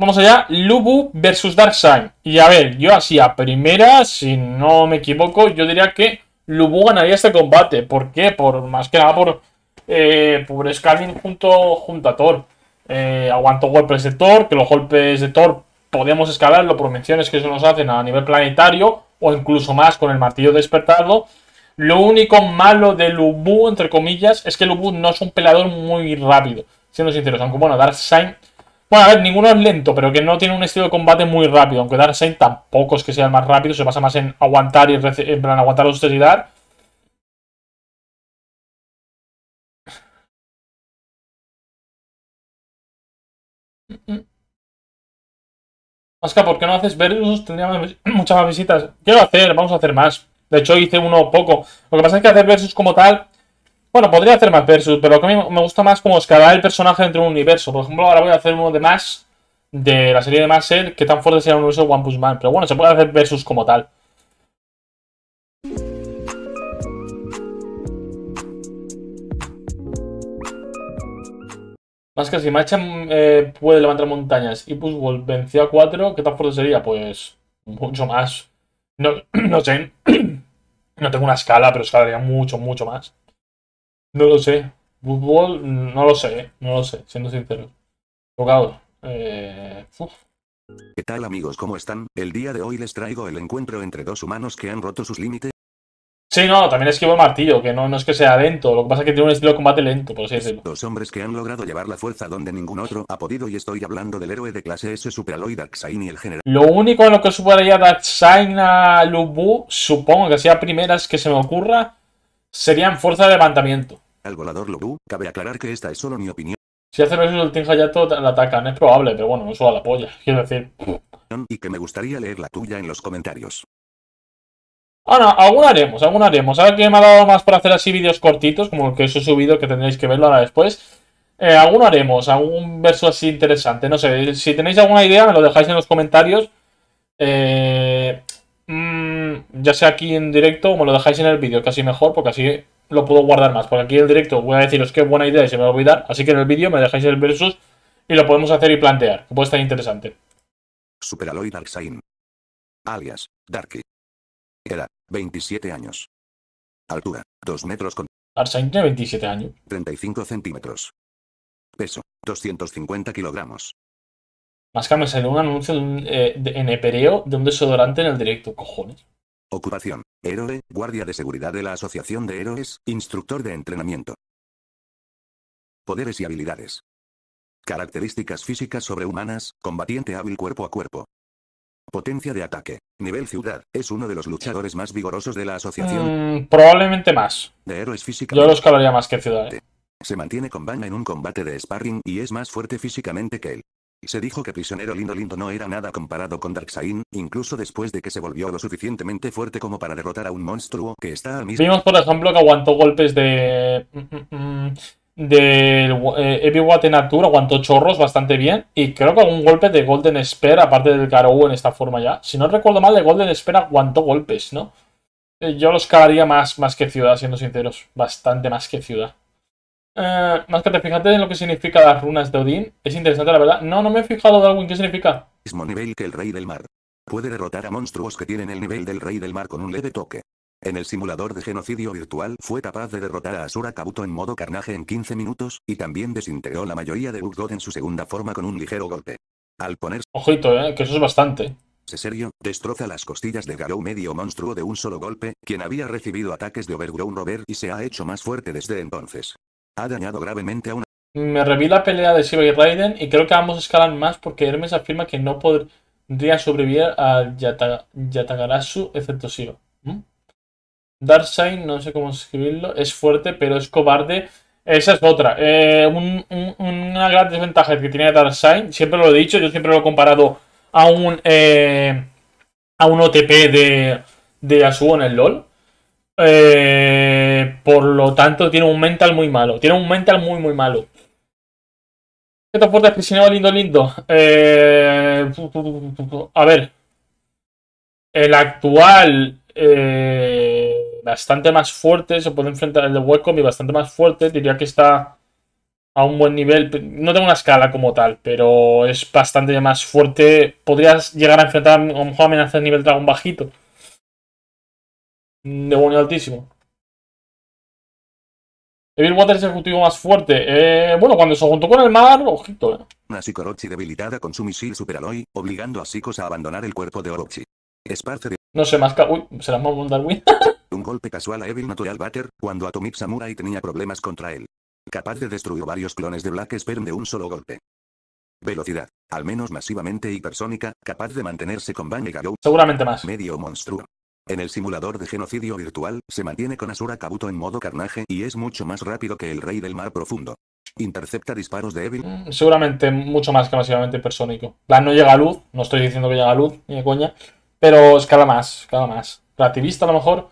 Vamos allá, Lubu versus Darkseid. Y a ver, yo así a primera, si no me equivoco, yo diría que Lubu ganaría este combate. ¿Por qué? Por más que nada por, eh, junto, a Thor. Eh, aguanto golpes de Thor, que los golpes de Thor podemos lo por menciones que se nos hacen a nivel planetario o incluso más con el martillo despertado. Lo único malo de Lubu, entre comillas, es que Lubu no es un pelador muy rápido, siendo sinceros. Aunque bueno, Darkseid bueno, a ver, ninguno es lento, pero que no tiene un estilo de combate muy rápido. Aunque Dark tampoco es que sea el más rápido, se basa más en aguantar y en aguantar la austeridad. Aska, ¿por qué no haces versus? Tendría muchas más visitas. Quiero hacer, vamos a hacer más. De hecho, hice uno poco. Lo que pasa es que hacer versus como tal bueno, podría hacer más versus, pero lo que a mí me gusta más como escalar el personaje dentro de un universo. Por ejemplo, ahora voy a hacer uno de más de la serie de Marcel, que tan fuerte sería un universo One Punch Man. Pero bueno, se puede hacer versus como tal. Más que si Macha eh, puede levantar montañas y Pushwall venció a 4, ¿qué tan fuerte sería? Pues mucho más. No, no sé. No tengo una escala, pero escalaría mucho, mucho más. No lo sé. Fútbol, no lo sé, eh, no lo sé, siendo sincero. Eh, ¿Qué tal amigos? ¿Cómo están? El día de hoy les traigo el encuentro entre dos humanos que han roto sus límites. Sí, no, también esquivo el martillo, que no, no es que sea lento, lo que pasa es que tiene un estilo de combate lento, por así decirlo. Dos hombres que han logrado llevar la fuerza donde ningún otro ha podido y estoy hablando del héroe de clase S Superaloy Darksein y el general. Lo único en lo que ya Darksein a Lubu, supongo que sea primera, es que se me ocurra, serían fuerza de levantamiento. Al volador cabe aclarar que esta es solo mi opinión. Si hace versus el Team Hayato, la atacan. Es probable, pero bueno, eso a la polla. Quiero decir. Y que me gustaría leer la tuya en los comentarios. Ah, no, alguna haremos, alguna haremos. Ahora que me ha dado más para hacer así vídeos cortitos, como el que os he subido, que tendréis que verlo ahora después. Eh, alguno haremos, algún verso así interesante. No sé, si tenéis alguna idea, me lo dejáis en los comentarios. Eh, mm, ya sea aquí en directo o me lo dejáis en el vídeo, casi mejor, porque así lo puedo guardar más. Porque aquí en el directo voy a deciros qué buena idea y se me va a olvidar. Así que en el vídeo me dejáis el versus y lo podemos hacer y plantear, que puede estar interesante. Superaloid Aloy Alias, Darky. Era, 27 años. Altura, 2 metros con... tiene 27 años. 35 centímetros. Peso, 250 kilogramos. Más que me salió un anuncio un, eh, de, en Epereo de un desodorante en el directo, cojones. Ocupación. Héroe, guardia de seguridad de la Asociación de Héroes, instructor de entrenamiento. Poderes y habilidades. Características físicas sobrehumanas, combatiente hábil cuerpo a cuerpo. Potencia de ataque. Nivel ciudad. Es uno de los luchadores más vigorosos de la asociación. Mm, probablemente más. De héroes físicos. Yo los escalaría más que ciudad. ¿eh? Se mantiene con Bana en un combate de sparring y es más fuerte físicamente que él. Se dijo que prisionero lindo lindo no era nada comparado con Darkseid, incluso después de que se volvió lo suficientemente fuerte como para derrotar a un monstruo que está al mismo... Vimos, por ejemplo, que aguantó golpes de... del eh, Heavy aguantó chorros bastante bien y creo que algún golpe de Golden Spear, aparte del Garou en esta forma ya. Si no recuerdo mal, de Golden Spear aguantó golpes, ¿no? Eh, yo los cagaría más, más que Ciudad, siendo sinceros. Bastante más que Ciudad. Eh, que te fíjate en lo que significa las runas de Odín. Es interesante, la verdad. No, no me he fijado, ¿En ¿qué significa? Mismo nivel que el rey del mar. Puede derrotar a monstruos que tienen el nivel del rey del mar con un leve toque. En el simulador de genocidio virtual fue capaz de derrotar a Asura Kabuto en modo carnaje en 15 minutos, y también desintegró la mayoría de Urgot en su segunda forma con un ligero golpe. Al ponerse... Ojito, eh, que eso es bastante se serio, destroza las costillas de Garou medio monstruo de un solo golpe, quien había recibido ataques de Overgrown rover y se ha hecho más fuerte desde entonces dañado gravemente a una... Me reví la pelea de Shiva y Raiden y creo que ambos escalan más porque Hermes afirma que no podría sobrevivir a Yatagarasu excepto Shiva. ¿Mm? Darkseid, no sé cómo escribirlo, es fuerte pero es cobarde. Esa es otra. Eh, una gran desventaja que tiene Darkseid, siempre lo he dicho, yo siempre lo he comparado a un, eh, a un OTP de, de Asuo en el LOL. Eh, por lo tanto, tiene un mental muy malo. Tiene un mental muy, muy malo. ¿Qué es prisionero lindo, lindo? Eh, a ver. El actual. Eh, bastante más fuerte. Se puede enfrentar el de Wacom y bastante más fuerte. Diría que está a un buen nivel. No tengo una escala como tal, pero es bastante más fuerte. Podrías llegar a enfrentar a lo mejor el nivel dragón bajito. De altísimo. Evil Water es el ejecutivo más fuerte. Eh, bueno, cuando se juntó con el mar, ojito, eh. Una Orochi debilitada con su misil Super obligando a Psicos a abandonar el cuerpo de Orochi. parte de... No sé, más que... Uy, será más un Darwin. un golpe casual a Evil Natural Water cuando Atomic Samurai tenía problemas contra él. Capaz de destruir varios clones de Black Sperm de un solo golpe. Velocidad, al menos masivamente hipersónica, capaz de mantenerse con Bang Seguramente más. Medio monstruo. En el simulador de genocidio virtual, se mantiene con Asura Kabuto en modo carnaje y es mucho más rápido que el rey del mar profundo. Intercepta disparos de Evil. Mm, seguramente mucho más que masivamente persónico. plan, no llega a luz, no estoy diciendo que llega a luz, ni de coña, pero escala más, escala más. Relativista a lo mejor.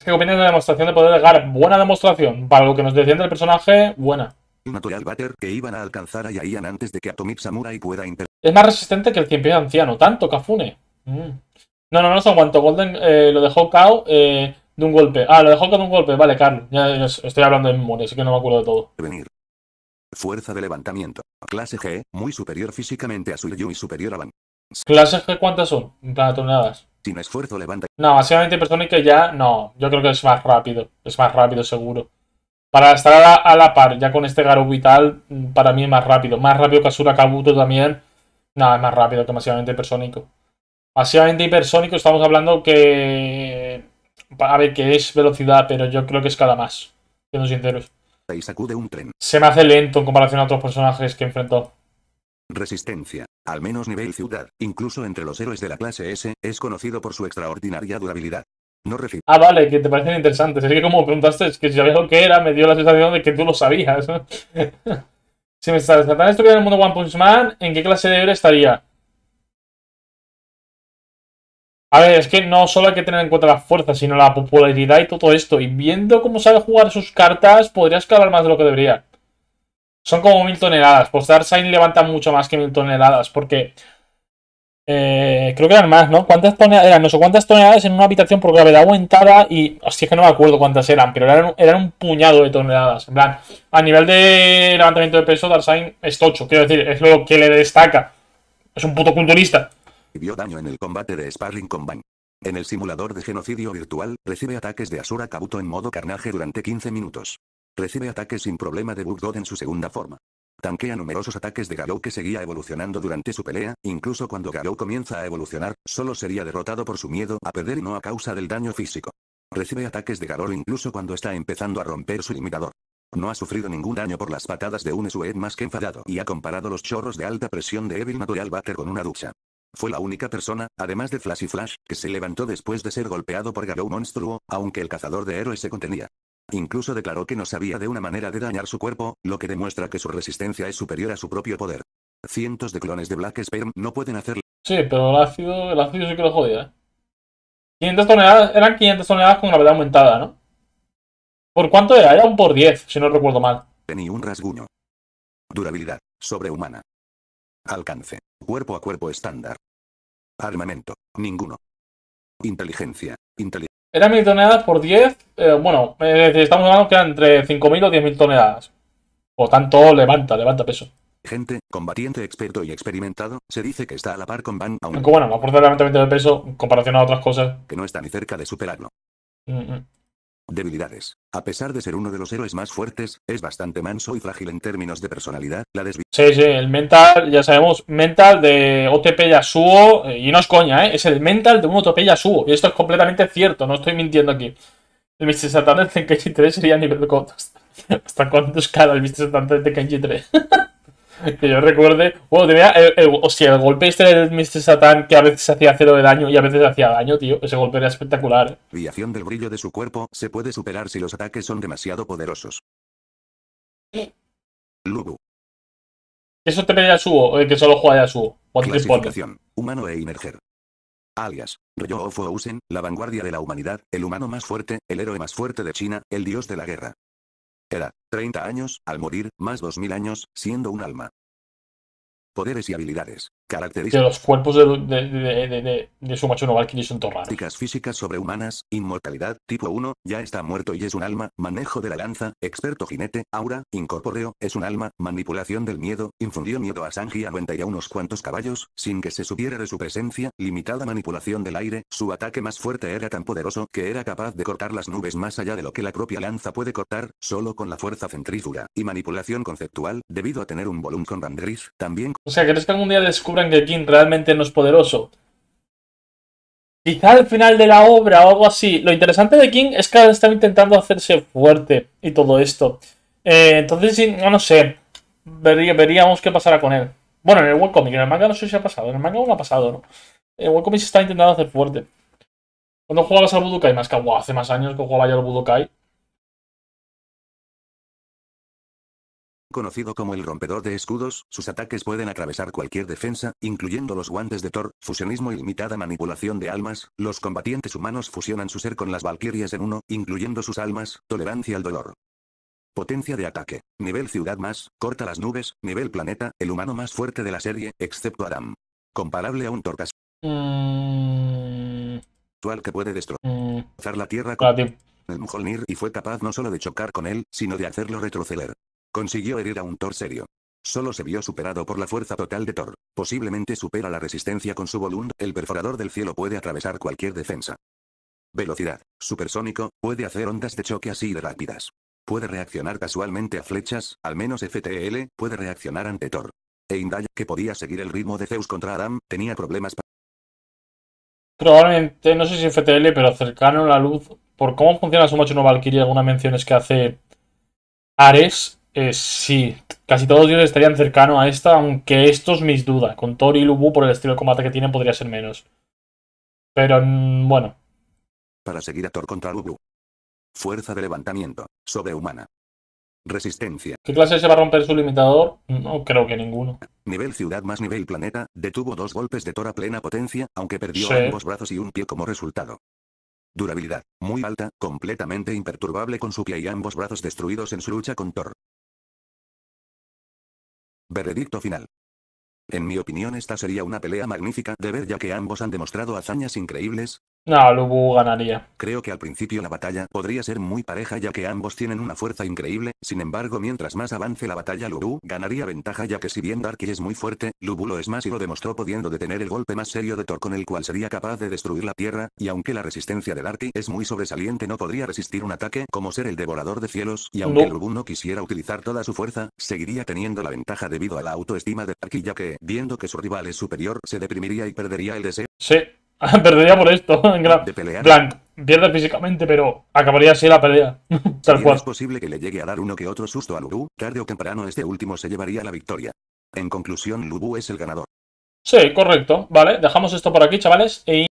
Es que opinas de la demostración de poder llegar Buena demostración. Para lo que nos defiende el personaje, buena. Natural Butter que iban a alcanzar a antes de que Atomic Samurai pueda inter Es más resistente que el campeón anciano, tanto Kafune. Mm. No, no, no se aguantó. Golden eh, lo dejó cao eh, de un golpe. Ah, lo dejó con de un golpe. Vale, Carlos. Ya estoy hablando de memoria, así que no me acuerdo de todo. Venir. Fuerza de levantamiento. Clase G, muy superior físicamente a su y superior a ¿Clase G cuántas son? En plan, toneladas. Sin esfuerzo levanta. No, masivamente personas ya. No, yo creo que es más rápido. Es más rápido, seguro. Para estar a la, par, ya con este Garou Vital, mm, para mí es más rápido. Más rápido que Asura Kabuto también. No, es más rápido que masivamente Persónico. Pasivamente hipersónico estamos hablando que... A ver, que es velocidad, pero yo creo que es cada más. Siendo sinceros. sacude un tren. Se me hace lento en comparación a otros personajes que enfrentó. Resistencia, al menos nivel ciudad, incluso entre los héroes de la clase S, es conocido por su extraordinaria durabilidad. No Ah, vale, que te parecen interesantes. Es que como preguntaste, es que si sabías lo que era, me dio la sensación de que tú lo sabías. si me estás esto en el mundo One Punch Man, ¿en qué clase de héroe estaría? A ver, es que no solo hay que tener en cuenta la fuerza, sino la popularidad y todo esto. Y viendo cómo sabe jugar sus cartas, podría escalar más de lo que debería. Son como mil toneladas. Pues Darkseid levanta mucho más que mil toneladas, porque... Eh, creo que eran más, ¿no? ¿Cuántas toneladas? Eran no sé cuántas toneladas en una habitación por gravedad aumentada y... Así que no me acuerdo cuántas eran, pero eran, eran un puñado de toneladas. En plan, a nivel de levantamiento de peso, Darkseid es tocho. Quiero decir, es lo que le destaca. Es un puto culturista. Vio daño en el combate de Sparling con Bang. En el simulador de genocidio virtual, recibe ataques de Asura Kabuto en modo carnaje durante 15 minutos. Recibe ataques sin problema de God en su segunda forma. Tanquea numerosos ataques de Garou que seguía evolucionando durante su pelea, incluso cuando Garou comienza a evolucionar, solo sería derrotado por su miedo a perder y no a causa del daño físico. Recibe ataques de Garou incluso cuando está empezando a romper su limitador. No ha sufrido ningún daño por las patadas de un más que enfadado y ha comparado los chorros de alta presión de Evil Natural Butter con una ducha. Fue la única persona, además de Flash y Flash, que se levantó después de ser golpeado por Garou Monstruo, aunque el cazador de héroes se contenía. Incluso declaró que no sabía de una manera de dañar su cuerpo, lo que demuestra que su resistencia es superior a su propio poder. Cientos de clones de Black Sperm no pueden hacerlo. Sí, pero el ácido, sí que lo jodía, 500 ¿eh? toneladas, eran 500 toneladas con gravedad aumentada, ¿no? ¿Por cuánto era? Era un por 10, si no recuerdo mal. Tenía un rasguño. Durabilidad, sobrehumana. Alcance. Cuerpo a cuerpo estándar. Armamento. Ninguno. Inteligencia. Inteligencia. Eran mil toneladas por 10. Eh, bueno, eh, estamos hablando que eran entre 5.000 o mil toneladas. Por tanto, levanta, levanta peso. Gente, combatiente experto y experimentado, se dice que está a la par con Van Aunque bueno, no aporta realmente de peso en comparación a otras cosas. Que no está ni cerca de superarlo. Mm, mm. Debilidades. A pesar de ser uno de los héroes más fuertes, es bastante manso y frágil en términos de personalidad. Sí, sí, el mental, ya sabemos, mental de OTP Yasuo, eh, y no es coña, ¿eh? Es el mental de un OTP Yasuo, y esto es completamente cierto, no estoy mintiendo aquí. El Mr. Satan de Kenji 3 sería nivel de contas. Hasta cuánto escala el Mr. Satan de Kenji 3. que yo recuerde. Bueno, el, o sea, el golpe este del Mr. Satan que a veces hacía cero de daño y a veces hacía daño, tío. Ese golpe era espectacular. ¿eh? Viación del brillo de su cuerpo se puede superar si los ataques son demasiado poderosos. ¿Eso te pedía Subo o el que solo juega subo. Clasificación. Humano e Inerger. Alias, Ryo Ofo Usen, la vanguardia de la humanidad, el humano más fuerte, el héroe más fuerte de China, el dios de la guerra. Era, 30 años, al morir, más 2000 años, siendo un alma. Poderes y habilidades. De los cuerpos de, de, su macho no Valkyrie son raros. físicas sobrehumanas, inmortalidad, tipo 1, ya está muerto y es un alma, manejo de la lanza, experto jinete, aura, incorpóreo, es un alma, manipulación del miedo, infundió miedo a Sanji a 90 y a unos cuantos caballos, sin que se supiera de su presencia, limitada manipulación del aire, su ataque más fuerte era tan poderoso que era capaz de cortar las nubes más allá de lo que la propia lanza puede cortar, solo con la fuerza centrífuga, y manipulación conceptual, debido a tener un volumen con bandriz, también... O sea, ¿crees que algún día descubra de King realmente no es poderoso. Quizá al final de la obra o algo así. Lo interesante de King es que ha está intentando hacerse fuerte y todo esto. Eh, entonces, no, sé. veríamos qué pasará con él. Bueno, en el webcomic, en el manga no sé si ha pasado. En el manga no ha pasado, En el webcomic se está intentando hacer fuerte. Cuando jugabas al Budokai más que hace más años que jugaba ya al Budokai. Conocido como el rompedor de escudos, sus ataques pueden atravesar cualquier defensa, incluyendo los guantes de Thor, fusionismo y limitada manipulación de almas, los combatientes humanos fusionan su ser con las valquirias en uno, incluyendo sus almas, tolerancia al dolor. Potencia de ataque. Nivel ciudad más, corta las nubes, nivel planeta, el humano más fuerte de la serie, excepto Adam. Comparable a un Thor mm. que puede destrozar mm. la Tierra con el Mjolnir y fue capaz no solo de chocar con él, sino de hacerlo retroceder. Consiguió herir a un Thor serio. Solo se vio superado por la fuerza total de Thor. Posiblemente supera la resistencia con su volumen. el perforador del cielo puede atravesar cualquier defensa. Velocidad. Supersónico, puede hacer ondas de choque así de rápidas. Puede reaccionar casualmente a flechas, al menos FTL, puede reaccionar ante Thor. E que podía seguir el ritmo de Zeus contra Adam, tenía problemas para... Probablemente, no sé si FTL, pero cercano a la luz, por cómo funciona su macho no alguna algunas menciones que hace Ares, eh, sí, casi todos ellos estarían cercano a esta, aunque esto es mis dudas. Con Thor y Lubu, por el estilo de combate que tienen, podría ser menos. Pero mm, bueno. Para seguir a Thor contra Lubu. Fuerza de levantamiento, sobrehumana. Resistencia. ¿Qué clase se va a romper su limitador? No creo que ninguno. Nivel ciudad más nivel planeta, detuvo dos golpes de Thor a plena potencia, aunque perdió ambos brazos y un pie como resultado. Durabilidad, muy alta, completamente imperturbable con su pie y ambos brazos destruidos en su lucha con Thor. Veredicto final. En mi opinión esta sería una pelea magnífica de ver ya que ambos han demostrado hazañas increíbles, no, Lubu ganaría. Creo que al principio la batalla podría ser muy pareja ya que ambos tienen una fuerza increíble, sin embargo mientras más avance la batalla Lubu ganaría ventaja ya que si bien Darky es muy fuerte, Lubu lo es más y lo demostró pudiendo detener el golpe más serio de Thor con el cual sería capaz de destruir la Tierra, y aunque la resistencia de Darky es muy sobresaliente no podría resistir un ataque como ser el devorador de cielos, y aunque Lubu no quisiera utilizar toda su fuerza, seguiría teniendo la ventaja debido a la autoestima de Darky ya que, viendo que su rival es superior, se deprimiría y perdería el deseo. Sí. Perdería por esto. En gran... Blank. Pierde físicamente, pero acabaría así la pelea. Tal cual. Es posible que le llegue a dar uno que otro susto a Lulu. Tarde o temprano este último se llevaría la victoria. En conclusión, Lulu es el ganador. Sí, correcto. Vale, dejamos esto por aquí, chavales. Y...